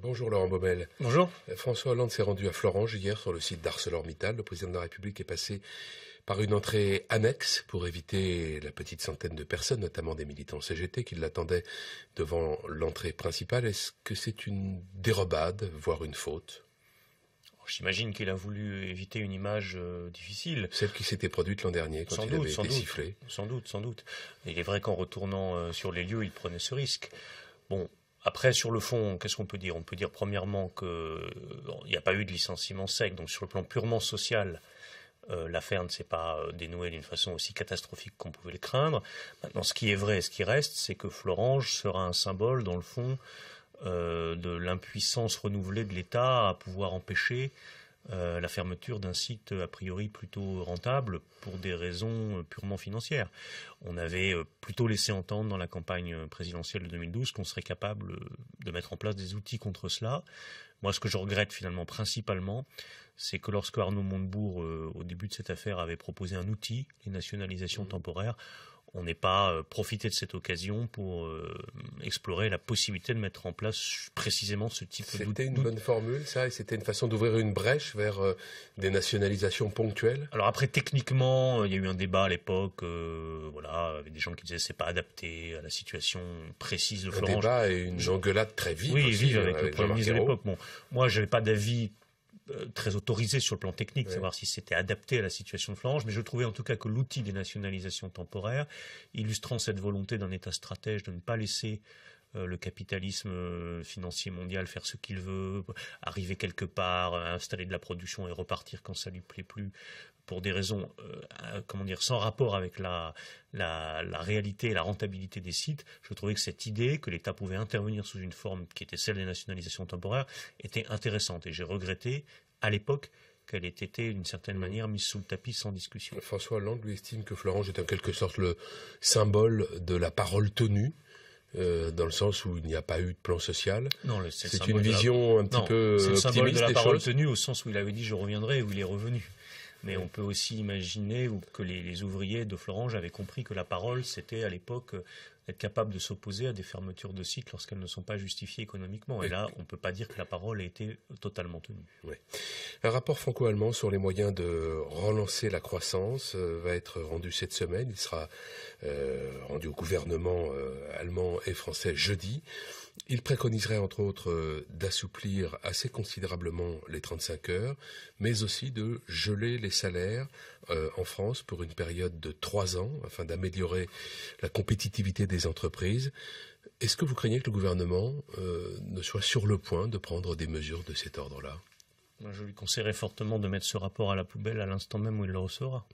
Bonjour Laurent Baumel. Bonjour. Euh, François Hollande s'est rendu à Florange hier sur le site d'ArcelorMittal. Le président de la République est passé par une entrée annexe pour éviter la petite centaine de personnes, notamment des militants CGT, qui l'attendaient devant l'entrée principale. Est-ce que c'est une dérobade, voire une faute oh, J'imagine qu'il a voulu éviter une image euh, difficile. Celle qui s'était produite l'an dernier quand il avait été sifflé. Sans doute, sans doute. Il est vrai qu'en retournant euh, sur les lieux, il prenait ce risque. Bon, après, sur le fond, qu'est-ce qu'on peut dire On peut dire premièrement qu'il n'y a pas eu de licenciement sec, donc sur le plan purement social, euh, l'affaire ne s'est pas euh, dénouée d'une façon aussi catastrophique qu'on pouvait le craindre. Maintenant, ce qui est vrai et ce qui reste, c'est que Florange sera un symbole, dans le fond, euh, de l'impuissance renouvelée de l'État à pouvoir empêcher euh, la fermeture d'un site a priori plutôt rentable pour des raisons euh, purement financières. On avait euh, plutôt laissé entendre dans la campagne présidentielle de 2012 qu'on serait capable de mettre en place des outils contre cela. Moi, ce que je regrette finalement principalement, c'est que lorsque Arnaud Montebourg, au début de cette affaire, avait proposé un outil, les nationalisations mmh. temporaires, on n'est pas euh, profité de cette occasion pour euh, explorer la possibilité de mettre en place précisément ce type de C'était une bonne formule, ça, et c'était une façon d'ouvrir une brèche vers euh, des nationalisations ponctuelles Alors après, techniquement, il y a eu un débat à l'époque, voilà, avec des gens qui disaient c'est pas adapté à la situation précise de Florence. débat et une engueulade très vive. Oui, aussi, vive avec, le Premier ministre de l'époque. Moi, je n'avais pas d'avis euh, très autorisé sur le plan technique, savoir si c'était adapté à la situation de mais je trouvais en tout cas que l'outil des nationalisations temporaires, illustrant cette volonté d'un État stratège de ne pas laisser euh, le capitalisme euh, financier mondial faire ce qu'il veut, arriver quelque part, euh, installer de la production et repartir quand ça lui plaît plus, pour des raisons, comment dire, sans rapport avec la, la, réalité et la rentabilité des sites, je trouvais que cette idée que l'État pouvait intervenir sous une forme qui était celle des nationalisations temporaires était intéressante. Et j'ai regretté, à l'époque, qu'elle ait été d'une certaine mm. manière mise sous le tapis sans discussion. François Hollande lui estime que Florence est en quelque sorte le symbole de la parole tenue euh, dans le sens où il n'y a pas eu de plan social. c'est une vision un petit peu optimiste le symbole de la parole tenue au sens où il avait dit je reviendrai où il est revenu. Mais on peut aussi imaginer que les, ouvriers de Florange avaient compris que la parole, c'était à l'époque euh, être capable de s'opposer à des fermetures de sites lorsqu'elles ne sont pas justifiées économiquement. Et là, on ne peut pas dire que la parole a été totalement tenue. Un rapport franco-allemand sur les moyens de relancer la croissance euh, va être rendu cette semaine. Il sera euh, rendu au gouvernement allemand et français jeudi. Il préconiserait entre autres euh, d'assouplir assez considérablement les 35 heures, mais aussi de geler les salaires euh, en France pour une période de 3 ans afin d'améliorer la compétitivité des entreprises. Est-ce que vous craignez que le gouvernement euh, ne soit sur le point de prendre des mesures de cet ordre-là je lui conseillerais fortement de mettre ce rapport à la poubelle à l'instant même où il le recevra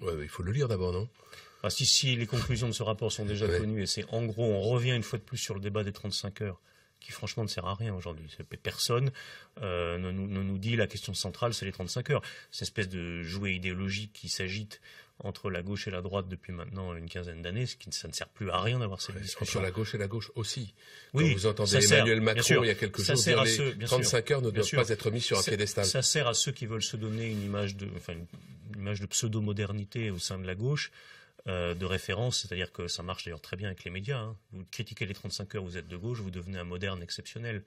il faut le lire d'abord, non ah, si, si, les conclusions de ce rapport sont déjà connues, et c'est en gros, on revient une fois de plus sur le débat des 35 heures qui franchement ne sert à rien aujourd'hui. Personne euh, ne, nous dit la question centrale, c'est les 35 heures. Cette espèce de jouet idéologique qui s'agite entre la gauche et la droite depuis maintenant une quinzaine d'années, ce qui ça ne sert plus à rien d'avoir cette discussion. sur la gauche et la gauche aussi. Quand oui, vous entendez Emmanuel Macron il y a quelques jours dire les 35 heures ne doivent pas être mis sur un piédestal. Ça sert à ceux qui veulent se donner une image une image de pseudo-modernité au sein de la gauche. Euh, de référence, c'est-à-dire que ça marche d'ailleurs très bien avec les médias. Hein. Vous critiquez les 35 heures, vous êtes de gauche, vous devenez un moderne exceptionnel.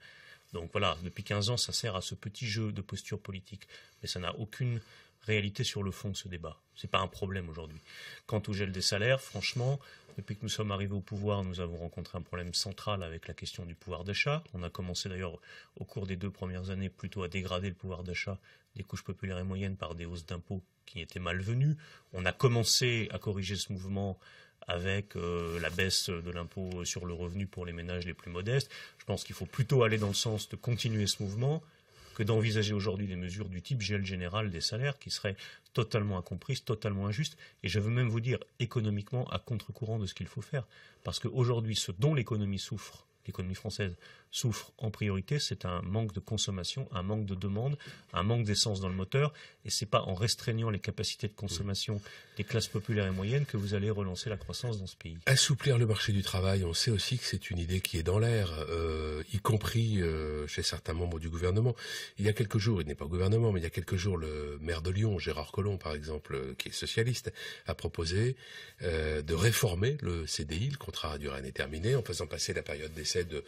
Donc voilà, depuis 15 ans, ça sert à ce petit jeu de posture politique, mais ça n'a aucune réalité sur le fond de ce débat. Ce n'est pas un problème aujourd'hui. Quant au gel des salaires, franchement, depuis que nous sommes arrivés au pouvoir, nous avons rencontré un problème central avec la question du pouvoir d'achat. On a commencé d'ailleurs au cours des deux premières années plutôt à dégrader le pouvoir d'achat des couches populaires et moyennes par des hausses d'impôts qui étaient malvenues. On a commencé à corriger ce mouvement avec euh, la baisse de l'impôt sur le revenu pour les ménages les plus modestes. Je pense qu'il faut plutôt aller dans le sens de continuer ce mouvement que d'envisager aujourd'hui des mesures du type gel général des salaires qui seraient totalement incomprises, totalement injustes, et je veux même vous dire économiquement à contre-courant de ce qu'il faut faire. Parce qu'aujourd'hui, ce dont l'économie souffre l'économie française souffre en priorité, c'est un manque de consommation, un manque de demande, un manque d'essence dans le moteur. Et ce n'est pas en restreignant les capacités de consommation des classes populaires et moyennes que vous allez relancer la croissance dans ce pays. Assouplir le marché du travail, on sait aussi que c'est une idée qui est dans l'air, euh, y compris euh, chez certains membres du gouvernement. Il y a quelques jours, il n'est pas au gouvernement, mais il y a quelques jours, le maire de Lyon, Gérard Collomb, par exemple, euh, qui est socialiste, a proposé de réformer le CDI, le contrat à durée indéterminée, en faisant passer la période d'essai de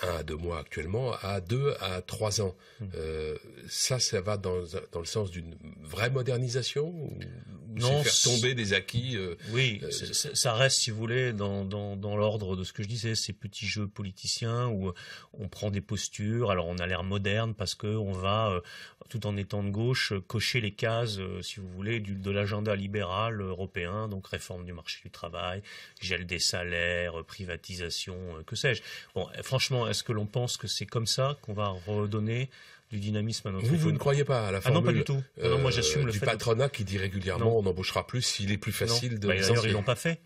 1 à 2 mois actuellement à 2 à 3 ans. Hmm. Euh, ça, ça va dans, le sens d'une vraie modernisation ou, non, faire tomber des acquis euh, Oui, euh, ça reste, si vous voulez, dans, l'ordre de ce que je disais, ces petits jeux politiciens où on prend des postures, alors on a l'air moderne parce qu'on va, tout en étant de gauche, cocher les cases, si vous voulez, de l'agenda libéral européen, donc réforme du marché du travail, gel des salaires, privatisation, que sais-je. Eh, franchement, est-ce que l'on pense que c'est comme ça qu'on va redonner du dynamisme à notre Vous, vous ne croyez pas à la formule ah non, pas du tout. Ah euh, patronat qui dit régulièrement on embauchera plus s'il est plus facile de bah, D'ailleurs, ils l'ont pas fait.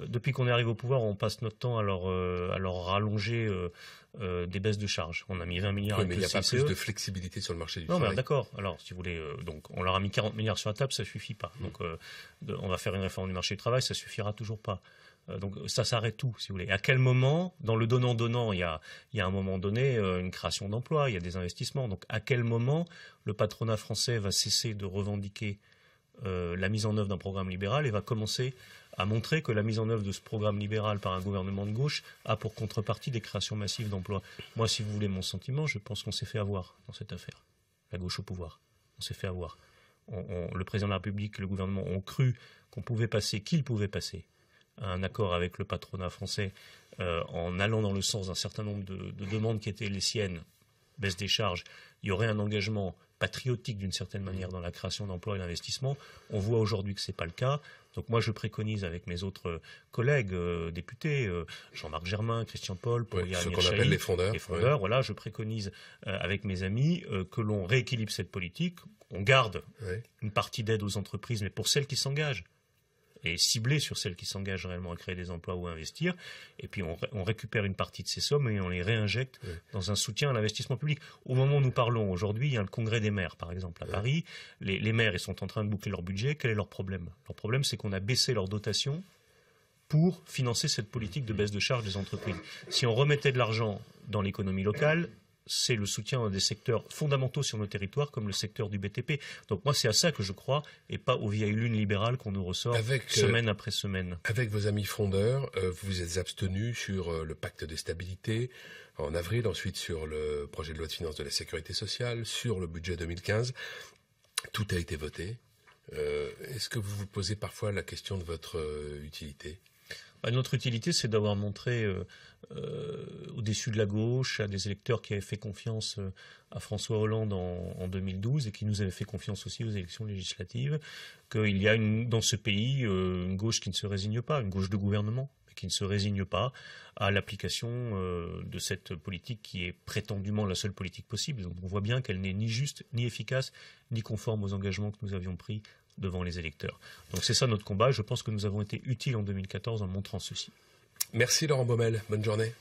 Euh, depuis qu'on est arrivé au pouvoir, on passe notre temps à leur, euh, à rallonger des baisses de charges. On a mis 20 milliards. mais il n'y a pas plus de flexibilité sur le marché du travail. d'accord. Alors, si vous voulez, donc on leur a mis 40 milliards sur la table, ça suffit pas. Mm. Donc, on va faire une réforme du marché du travail, ça suffira toujours pas. Euh, donc ça s'arrête tout, si vous voulez. À quel moment, dans le donnant-donnant, il, y a un moment donné euh, une création d'emplois, il y a des investissements. Donc à quel moment le patronat français va cesser de revendiquer euh, la mise en œuvre d'un programme libéral et va commencer à montrer que la mise en œuvre de ce programme libéral par un gouvernement de gauche a pour contrepartie des créations massives d'emplois. Moi, si vous voulez mon sentiment, je pense qu'on s'est fait avoir dans cette affaire. La gauche au pouvoir, on s'est fait avoir. le président de la République, le gouvernement ont cru qu'on pouvait passer, qu'il pouvait passer un accord avec le patronat français euh, en allant dans le sens d'un certain nombre de, demandes qui étaient les siennes, baisse des charges, il y aurait un engagement patriotique d'une certaine manière dans la création d'emplois et d'investissements. On voit aujourd'hui que ce n'est pas le cas. Donc moi, je préconise avec mes autres collègues euh, députés, euh, Jean-Marc Germain, Christian Paul, pour ce qu'on appelle les fondeurs. Les voilà, je préconise avec mes amis que l'on rééquilibre cette politique. On garde une partie d'aide aux entreprises, mais pour celles qui s'engagent et ciblée sur celles qui s'engagent réellement à créer des emplois ou à investir. Et puis on, récupère une partie de ces sommes et on les réinjecte dans un soutien à l'investissement public. Au moment où nous parlons aujourd'hui, il y a le congrès des maires, par exemple, à Paris. Les, maires, sont en train de boucler leur budget. Quel est leur problème Leur problème, c'est qu'on a baissé leur dotation pour financer cette politique de baisse de charges des entreprises. Si on remettait de l'argent dans l'économie locale, c'est le soutien à des secteurs fondamentaux sur nos territoires, comme le secteur du BTP. Donc moi, c'est à ça que je crois, et pas aux vieilles lunes libérales qu'on nous ressort avec, euh, semaine après semaine. Avec vos amis fondeurs, euh, vous vous êtes abstenu sur euh, le pacte de stabilité en avril, ensuite sur le projet de loi de finances de la sécurité sociale, sur le budget 2015. Tout a été voté. Est-ce que vous vous posez parfois la question de votre utilité bah, notre utilité, c'est d'avoir montré déçus de la gauche, à des électeurs qui avaient fait confiance euh, à François Hollande en, 2012 et qui nous avaient fait confiance aussi aux élections législatives, qu'il y a dans ce pays euh, une gauche qui ne se résigne pas, une gauche de gouvernement qui ne se résigne pas à l'application euh, de cette politique qui est prétendument la seule politique possible. Donc on voit bien qu'elle n'est ni juste, ni efficace, ni conforme aux engagements que nous avions pris devant les électeurs. Donc c'est ça notre combat. Je pense que nous avons été utiles en 2014 en montrant ceci. Merci Laurent Baumel. Bonne journée.